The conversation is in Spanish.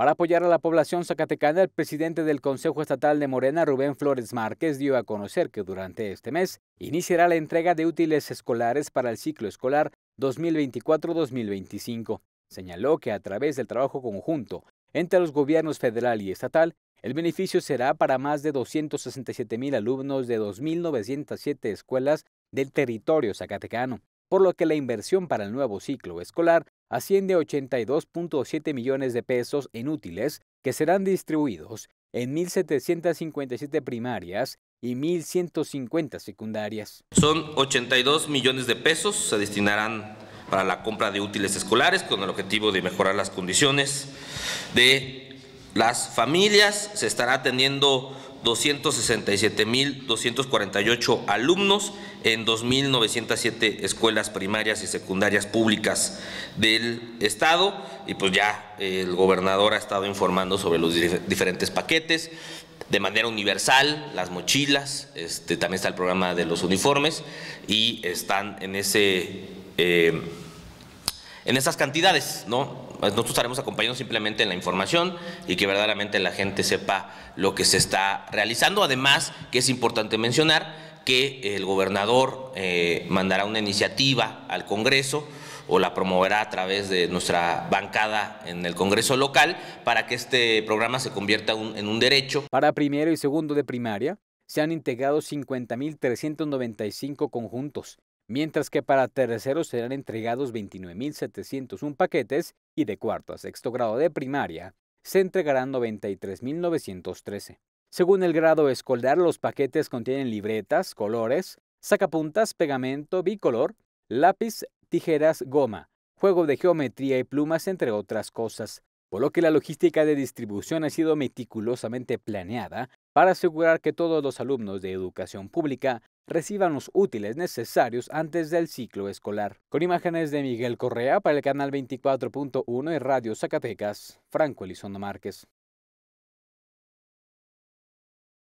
Para apoyar a la población zacatecana, el presidente del Consejo Estatal de Morena, Rubén Flores Márquez, dio a conocer que durante este mes iniciará la entrega de útiles escolares para el ciclo escolar 2024-2025. Señaló que a través del trabajo conjunto entre los gobiernos federal y estatal, el beneficio será para más de 267 mil alumnos de 2.907 escuelas del territorio zacatecano por lo que la inversión para el nuevo ciclo escolar asciende a 82.7 millones de pesos en útiles que serán distribuidos en 1.757 primarias y 1.150 secundarias. Son 82 millones de pesos, se destinarán para la compra de útiles escolares con el objetivo de mejorar las condiciones de las familias se están atendiendo 267.248 alumnos en 2.907 escuelas primarias y secundarias públicas del Estado. Y pues ya el gobernador ha estado informando sobre los diferentes paquetes. De manera universal, las mochilas, este, también está el programa de los uniformes y están en, ese, eh, en esas cantidades, ¿no? Nosotros estaremos acompañando simplemente en la información y que verdaderamente la gente sepa lo que se está realizando. Además, que es importante mencionar que el gobernador eh, mandará una iniciativa al Congreso o la promoverá a través de nuestra bancada en el Congreso local para que este programa se convierta en un derecho. Para primero y segundo de primaria se han integrado 50.395 conjuntos mientras que para terceros serán entregados 29.701 paquetes y de cuarto a sexto grado de primaria se entregarán 93.913. Según el grado escolar, los paquetes contienen libretas, colores, sacapuntas, pegamento bicolor, lápiz, tijeras, goma, juego de geometría y plumas, entre otras cosas por lo que la logística de distribución ha sido meticulosamente planeada para asegurar que todos los alumnos de educación pública reciban los útiles necesarios antes del ciclo escolar. Con imágenes de Miguel Correa para el canal 24.1 y Radio Zacatecas, Franco Elizondo Márquez.